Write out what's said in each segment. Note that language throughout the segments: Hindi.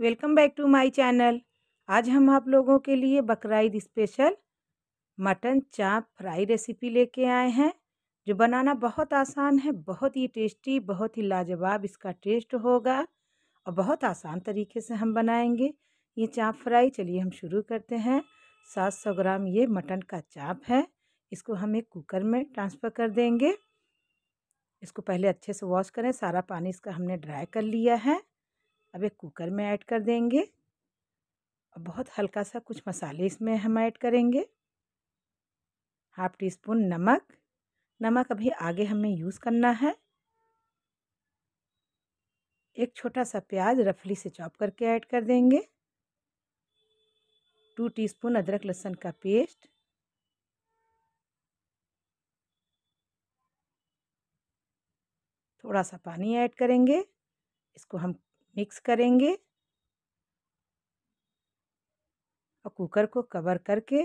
welcome back to my channel आज हम आप लोगों के लिए बकर special mutton chop fry recipe लेके आए हैं जो बनाना बहुत आसान है बहुत ही टेस्टी बहुत ही लाजवाब इसका टेस्ट होगा और बहुत आसान तरीके से हम बनाएंगे ये चाप फ्राई चलिए हम शुरू करते हैं सात सौ ग्राम ये मटन का चाप है इसको हम एक कुकर में ट्रांसफ़र कर देंगे इसको पहले अच्छे से वॉश करें सारा पानी इसका हमने ड्राई कर लिया है अब एक कुकर में ऐड कर देंगे और बहुत हल्का सा कुछ मसाले इसमें हम ऐड करेंगे हाफ टी स्पून नमक नमक अभी आगे हमें यूज़ करना है एक छोटा सा प्याज रफली से चॉप करके ऐड कर देंगे टू टीस्पून अदरक लहसुन का पेस्ट थोड़ा सा पानी ऐड करेंगे इसको हम मिक्स करेंगे और कुकर को कवर करके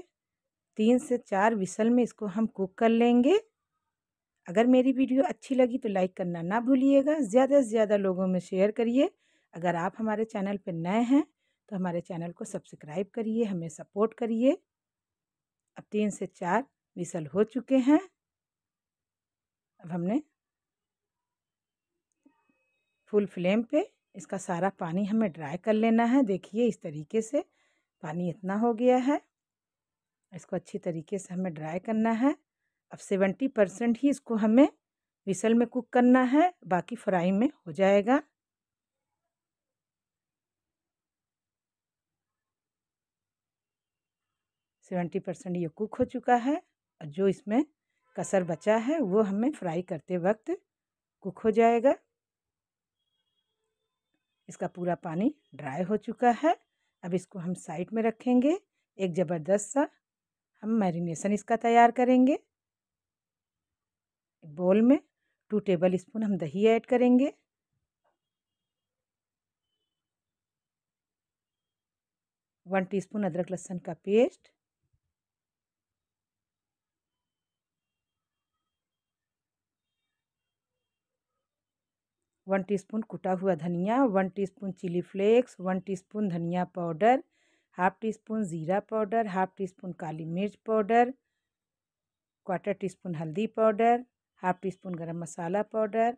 तीन से चार विसल में इसको हम कुक कर लेंगे अगर मेरी वीडियो अच्छी लगी तो लाइक करना ना भूलिएगा ज़्यादा से ज़्यादा लोगों में शेयर करिए अगर आप हमारे चैनल पर नए हैं तो हमारे चैनल को सब्सक्राइब करिए हमें सपोर्ट करिए अब तीन से चार विसल हो चुके हैं अब हमने फुल फ्लेम पे इसका सारा पानी हमें ड्राई कर लेना है देखिए इस तरीके से पानी इतना हो गया है इसको अच्छी तरीके से हमें ड्राई करना है अब सेवेंटी परसेंट ही इसको हमें विसल में कुक करना है बाकी फ्राई में हो जाएगा सेवेंटी परसेंट ये कुक हो चुका है और जो इसमें कसर बचा है वो हमें फ्राई करते वक्त कुक हो जाएगा इसका पूरा पानी ड्राई हो चुका है अब इसको हम साइड में रखेंगे एक ज़बरदस्त सा हम मैरिनेशन इसका तैयार करेंगे बोल में टू टेबल स्पून हम दही ऐड करेंगे वन टीस्पून अदरक लहसुन का पेस्ट वन टीस्पून कुटा हुआ धनिया one teaspoon chilli flakes one teaspoon धनिया पाउडर हाफ टी स्पून ज़ीरा पाउडर हाफ टी स्पून काली मिर्च पाउडर क्वार्टर टी स्पून हल्दी powder half teaspoon garam masala powder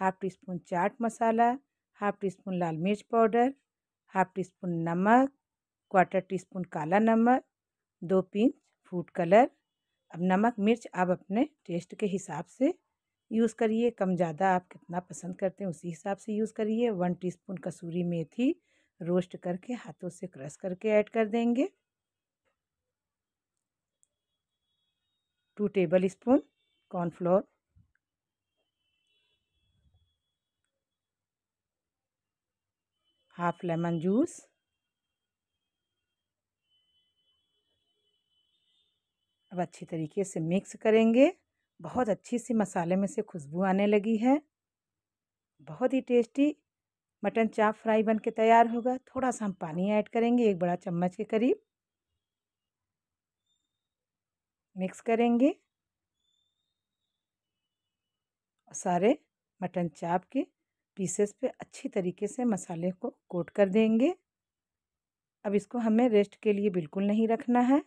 half teaspoon chaat masala half teaspoon लाल मिर्च पाउडर हाफ टी स्पून नमक क्वार्टर टी स्पून काला नमक दो पिंच फूड कलर अब नमक मिर्च आप अपने टेस्ट के हिसाब से यूज़ करिए कम ज़्यादा आप कितना पसंद करते हैं उसी हिसाब से यूज़ करिए वन टीस्पून कसूरी मेथी रोस्ट करके हाथों से क्रश करके ऐड कर देंगे two tablespoon cornflour half lemon juice अब अच्छी तरीके से मिक्स करेंगे बहुत अच्छी सी मसाले में से खुशबू आने लगी है बहुत ही टेस्टी मटन चाप फ्राई बन के तैयार होगा थोड़ा सा हम पानी ऐड करेंगे एक बड़ा चम्मच के करीब मिक्स करेंगे और सारे मटन चाप के पीसेस पे अच्छी तरीके से मसाले को कोट कर देंगे अब इसको हमें रेस्ट के लिए बिल्कुल नहीं रखना है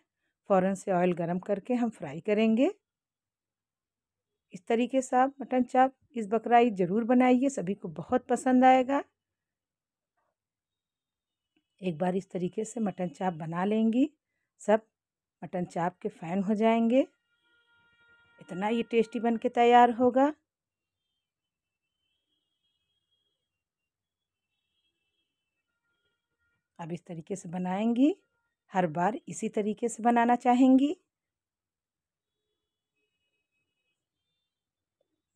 फ़ौरन से ऑयल गरम करके हम फ्राई करेंगे इस तरीके से आप मटन चाप इस बकरा ईद ज़रूर बनाइए सभी को बहुत पसंद आएगा एक बार इस तरीके से मटन चाप बना लेंगी सब मटन चाप के फ़ैन हो जाएंगे इतना ये टेस्टी बन के तैयार होगा अब इस तरीके से बनाएंगी हर बार इसी तरीके से बनाना चाहेंगी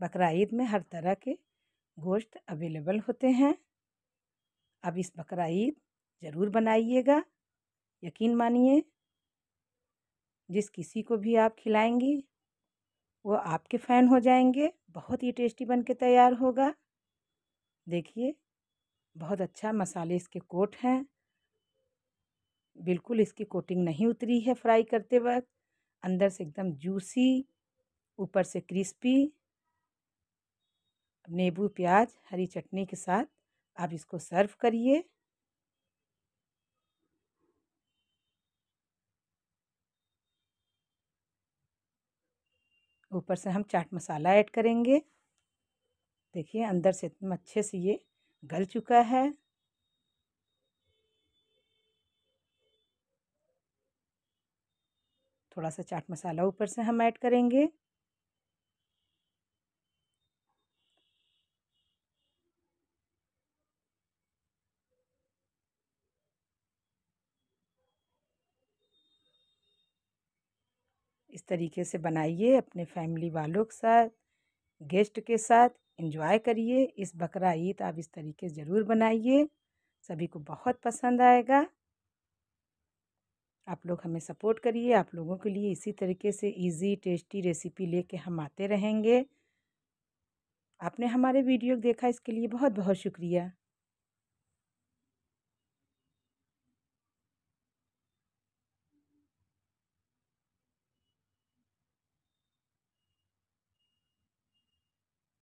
बकर में हर तरह के गोश्त अवेलेबल होते हैं अब इस बकर ज़रूर बनाइएगा यकीन मानिए जिस किसी को भी आप खिलाएंगी वो आपके फ़ैन हो जाएंगे बहुत ही टेस्टी बन के तैयार होगा देखिए बहुत अच्छा मसाले इसके कोट हैं बिल्कुल इसकी कोटिंग नहीं उतरी है फ्राई करते वक्त अंदर से एकदम जूसी ऊपर से क्रिस्पी नींबू प्याज हरी चटनी के साथ आप इसको सर्व करिए ऊपर से हम चाट मसाला ऐड करेंगे देखिए अंदर से एकदम अच्छे से ये गल चुका है थोड़ा सा चाट मसाला ऊपर से हम ऐड करेंगे तरीके से बनाइए अपने फैमिली वालों के साथ गेस्ट के साथ एंजॉय करिए इस बकरा ईद आप इस तरीके ज़रूर बनाइए सभी को बहुत पसंद आएगा आप लोग हमें सपोर्ट करिए आप लोगों के लिए इसी तरीके से इजी टेस्टी रेसिपी लेके हम आते रहेंगे आपने हमारे वीडियो देखा इसके लिए बहुत बहुत शुक्रिया